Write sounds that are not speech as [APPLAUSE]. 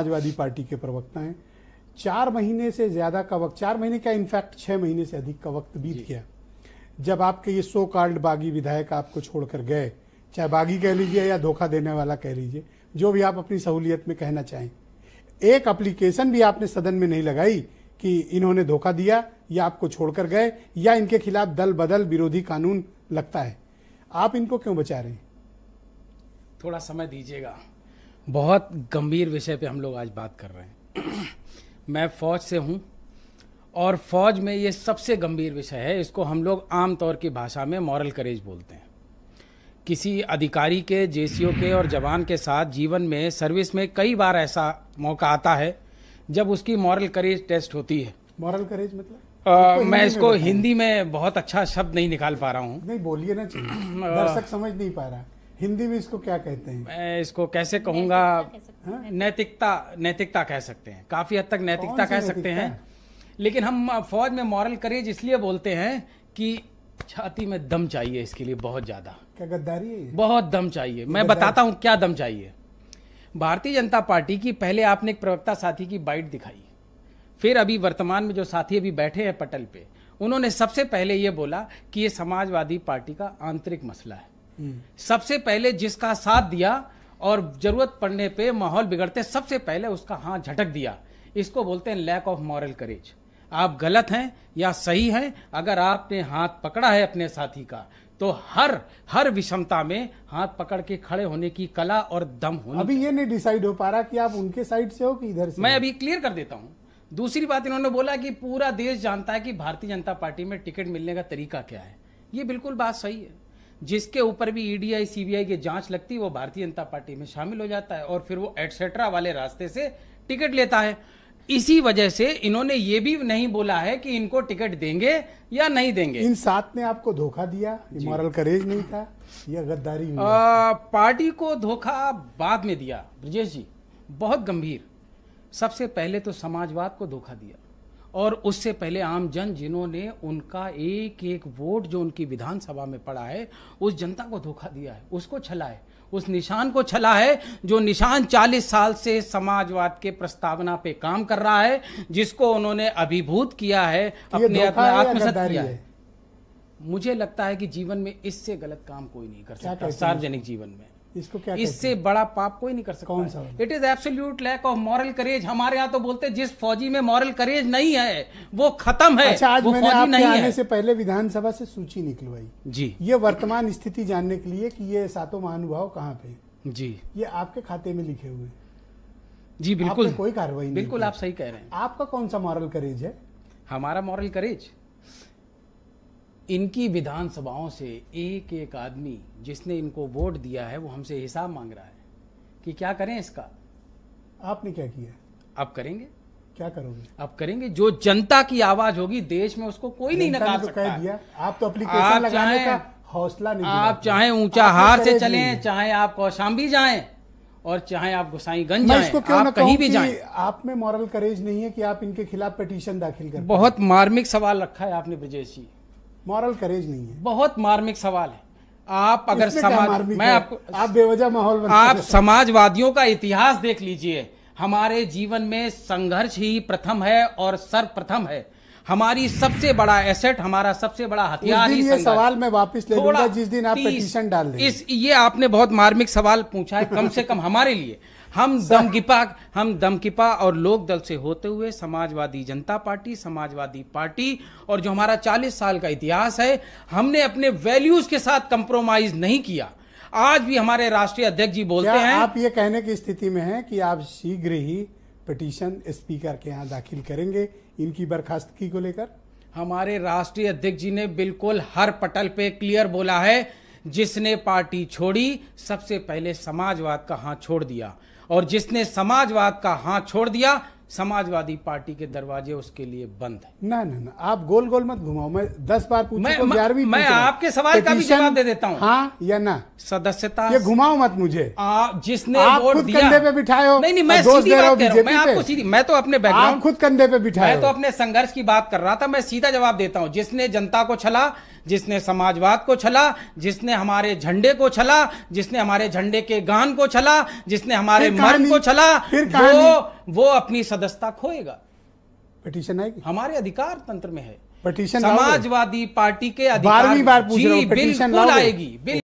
Samajwadi party के प्रवक्ता हैं चार महीने से ज्यादा का वक्त चार महीने का इनफैक्ट छह महीने से अधिक का वक्त बीत गया जब आपके ये सो कार्ड बागी विधायक आपको छोड़कर गए चाहे बागी कह लीजिए या धोखा देने वाला कह लीजिए जो भी आप अपनी सहूलियत में कहना चाहें एक अप्लीकेशन भी आपने सदन में नहीं लगाई कि इन्होंने धोखा दिया या आपको छोड़कर गए या इनके खिलाफ दल बदल विरोधी कानून लगता है आप इनको क्यों बचा रहे हैं थोड़ा समय दीजिएगा बहुत गंभीर विषय पे हम लोग आज बात कर रहे हैं मैं फौज से हूँ और फौज में ये सबसे गंभीर विषय है इसको हम लोग आम तौर की भाषा में मॉरल करेज बोलते हैं किसी अधिकारी के जे के और जवान के साथ जीवन में सर्विस में कई बार ऐसा मौका आता है जब उसकी मॉरल करेज टेस्ट होती है मॉरल करेज मतलब आ, मैं इसको हिंदी में बहुत अच्छा शब्द नहीं निकाल पा रहा हूँ नहीं बोलिए ना दर्शक समझ नहीं पा रहा है हिंदी में इसको क्या कहते हैं मैं इसको कैसे कहूंगा नैतिकता नैतिकता कह सकते हैं काफी हद तक नैतिकता कह सकते हैं लेकिन हम फौज में मॉरल करेज इसलिए बोलते हैं कि छाती में दम चाहिए इसके लिए बहुत ज्यादा क्या गद्दारी है बहुत दम चाहिए मैं बताता हूँ क्या दम चाहिए भारतीय जनता पार्टी की पहले आपने एक प्रवक्ता साथी की बाइट दिखाई फिर अभी वर्तमान में जो साथी अभी बैठे हैं पटल पे उन्होंने सबसे पहले ये बोला कि ये समाजवादी पार्टी का आंतरिक मसला है सबसे पहले जिसका साथ दिया और जरूरत पड़ने पे माहौल बिगड़ते सबसे पहले उसका हाँ झटक दिया इसको बोलते हैं लैक ऑफ मॉरल करेज आप गलत हैं या सही हैं अगर आपने हाथ पकड़ा है अपने साथी का तो हर हर विषमता में हाथ पकड़ के खड़े होने की कला और दम होना अभी ये नहीं डिसाइड हो पा रहा कि आप उनके साइड से हो कि इधर से मैं अभी क्लियर कर देता हूँ दूसरी बात इन्होंने बोला कि पूरा देश जानता है कि भारतीय जनता पार्टी में टिकट मिलने का तरीका क्या है ये बिल्कुल बात सही है जिसके ऊपर भी ईडीआई e सीबीआई की जांच लगती है वो भारतीय जनता पार्टी में शामिल हो जाता है और फिर वो एटसेट्रा वाले रास्ते से टिकट लेता है इसी वजह से इन्होंने ये भी नहीं बोला है कि इनको टिकट देंगे या नहीं देंगे इन सात ने आपको धोखा दिया मॉरल करेज नहीं था या गद्दारी आ, पार्टी को धोखा बाद में दिया ब्रजेश जी बहुत गंभीर सबसे पहले तो समाजवाद को धोखा दिया और उससे पहले आम जन जिन्होंने उनका एक एक वोट जो उनकी विधानसभा में पड़ा है उस जनता को धोखा दिया है उसको छला है उस निशान को छला है जो निशान 40 साल से समाजवाद के प्रस्तावना पे काम कर रहा है जिसको उन्होंने अभिभूत किया है अपने आत्मसत किया है मुझे लगता है कि जीवन में इससे गलत काम कोई नहीं कर सकता सार्वजनिक जीवन में इसको क्या इससे बड़ा पाप कोई नहीं कर सकता कौन सा it is absolute lack of moral courage हमारे यहाँ तो बोलते जिस फौजी में मॉरल करेज नहीं है वो खत्म है अच्छा, आज वो मैंने आपके नहीं आने है। से पहले विधानसभा से सूची निकलवाई जी ये वर्तमान स्थिति जानने के लिए कि ये सातों महानुभाव कहाँ पे जी ये आपके खाते में लिखे हुए जी बिल्कुल कोई कार्रवाई नहीं बिल्कुल आप सही कह रहे हैं आपका कौन सा मॉरल करेज है हमारा मॉरल करेज इनकी विधानसभाओं से एक एक आदमी जिसने इनको वोट दिया है वो हमसे हिसाब मांग रहा है कि क्या करें इसका आपने क्या किया आप करेंगे क्या करोगे आप करेंगे जो जनता की आवाज होगी देश में उसको कोई नहीं नकार तो सकता है। दिया आप तो एप्लीकेशन आप चाहे हौसला नहीं आप चाहे ऊंचा हार से चले चाहे आप कौशाम्बी जाए और चाहे आप गोसाईगंज जाए इसको क्यों आप कहीं भी जाए आप में मॉरल करेज नहीं है कि आप इनके खिलाफ पिटीशन दाखिल करें बहुत मार्मिक सवाल रखा है आपने ब्रजेश जी मॉरल करेज नहीं है बहुत मार्मिक सवाल है आप अगर समाज मैं आपको आप बेवजह माहौल आप समाजवादियों का इतिहास देख लीजिए हमारे जीवन में संघर्ष ही प्रथम है और सर्वप्रथम है हमारी सबसे बड़ा एसेट हमारा सबसे बड़ा हथियार ये सवाल मैं वापस ले लूंगा जिस दिन आप पिटीशन डाल दें इस ये आपने बहुत मार्मिक सवाल पूछा है कम से कम हमारे लिए हम [LAUGHS] दमकिपा हम दमकिपा और लोक दल से होते हुए समाजवादी जनता पार्टी समाजवादी पार्टी और जो हमारा 40 साल का इतिहास है हमने अपने वैल्यूज के साथ कंप्रोमाइज नहीं किया आज भी हमारे राष्ट्रीय अध्यक्ष जी बोलते हैं आप ये कहने की स्थिति में हैं कि आप शीघ्र ही पटिशन स्पीकर के यहाँ दाखिल करेंगे इनकी बर्खास्तगी को लेकर हमारे राष्ट्रीय अध्यक्ष जी ने बिल्कुल हर पटल पे क्लियर बोला है जिसने पार्टी छोड़ी सबसे पहले समाजवाद का हाथ छोड़ दिया और जिसने समाजवाद का हाथ छोड़ दिया समाजवादी पार्टी के दरवाजे उसके लिए बंद है ना ना ना आप गोल गोल मत घुमाओ मैं दस बार पूछूं मैं, तो ग्यारहवीं मैं, मैं आपके सवाल का भी जवाब दे देता हूँ हाँ या ना सदस्यता ये घुमाओ मत मुझे आ, जिसने आप खुद कंधे पे बिठाए हो नहीं नहीं मैं सीधी बात कर रहा मैं आपको सीधी मैं तो अपने बैकग्राउंड खुद कंधे पे बिठाए मैं तो अपने संघर्ष की बात कर रहा था मैं सीधा जवाब देता हूँ जिसने जनता को छला जिसने समाजवाद को छला जिसने हमारे झंडे को छला जिसने हमारे झंडे के गान को छला जिसने हमारे मर्म को छला वो वो अपनी सदस्यता खोएगा पिटिशन आएगी हमारे अधिकार तंत्र में है पिटिशन समाजवादी पार्टी के अधिकार बारहवीं बार पूछ आएगी